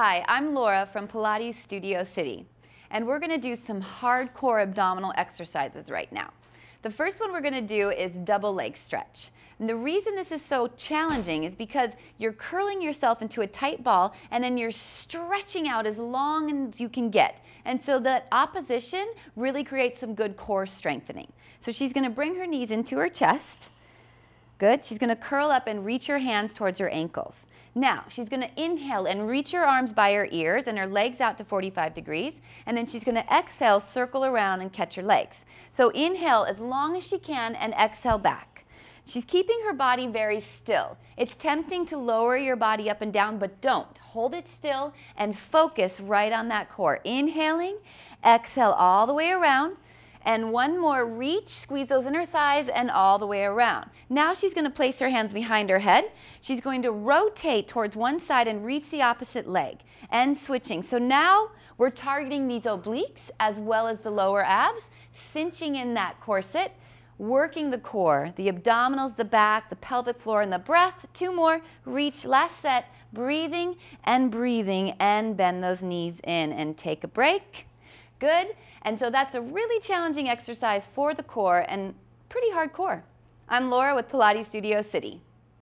Hi, I'm Laura from Pilates Studio City, and we're gonna do some hardcore abdominal exercises right now. The first one we're gonna do is double leg stretch. And the reason this is so challenging is because you're curling yourself into a tight ball and then you're stretching out as long as you can get. And so that opposition really creates some good core strengthening. So she's gonna bring her knees into her chest Good. She's going to curl up and reach her hands towards her ankles. Now, she's going to inhale and reach her arms by her ears and her legs out to 45 degrees. And then she's going to exhale, circle around, and catch her legs. So inhale as long as she can and exhale back. She's keeping her body very still. It's tempting to lower your body up and down, but don't. Hold it still and focus right on that core. Inhaling, exhale all the way around. And one more reach, squeeze those inner thighs and all the way around. Now she's going to place her hands behind her head. She's going to rotate towards one side and reach the opposite leg and switching. So now we're targeting these obliques as well as the lower abs, cinching in that corset, working the core, the abdominals, the back, the pelvic floor, and the breath. Two more, reach, last set, breathing and breathing, and bend those knees in and take a break. Good? And so that's a really challenging exercise for the core and pretty hardcore. I'm Laura with Pilates Studio City.